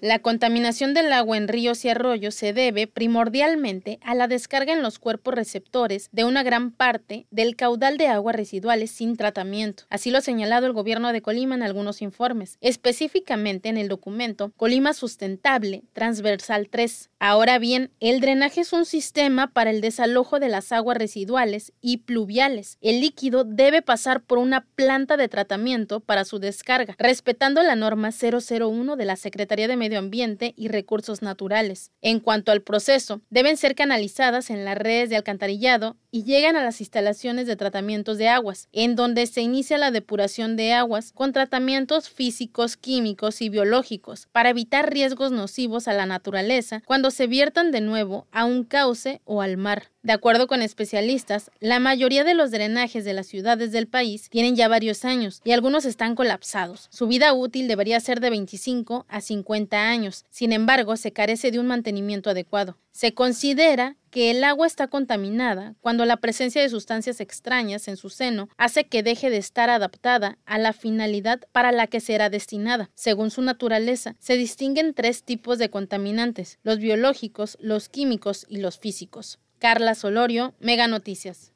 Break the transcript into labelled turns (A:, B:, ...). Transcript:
A: La contaminación del agua en ríos y arroyos se debe primordialmente a la descarga en los cuerpos receptores de una gran parte del caudal de aguas residuales sin tratamiento. Así lo ha señalado el gobierno de Colima en algunos informes, específicamente en el documento Colima Sustentable Transversal 3. Ahora bien, el drenaje es un sistema para el desalojo de las aguas residuales y pluviales. El líquido debe pasar por una planta de tratamiento para su descarga, respetando la norma 001 de la Secretaría de Medicina medio ambiente y recursos naturales. En cuanto al proceso, deben ser canalizadas en las redes de alcantarillado y llegan a las instalaciones de tratamientos de aguas, en donde se inicia la depuración de aguas con tratamientos físicos, químicos y biológicos para evitar riesgos nocivos a la naturaleza cuando se viertan de nuevo a un cauce o al mar. De acuerdo con especialistas, la mayoría de los drenajes de las ciudades del país tienen ya varios años y algunos están colapsados. Su vida útil debería ser de 25 a 50 años, sin embargo se carece de un mantenimiento adecuado. Se considera que el agua está contaminada cuando la presencia de sustancias extrañas en su seno hace que deje de estar adaptada a la finalidad para la que será destinada. Según su naturaleza, se distinguen tres tipos de contaminantes, los biológicos, los químicos y los físicos. Carla Solorio, Mega Noticias.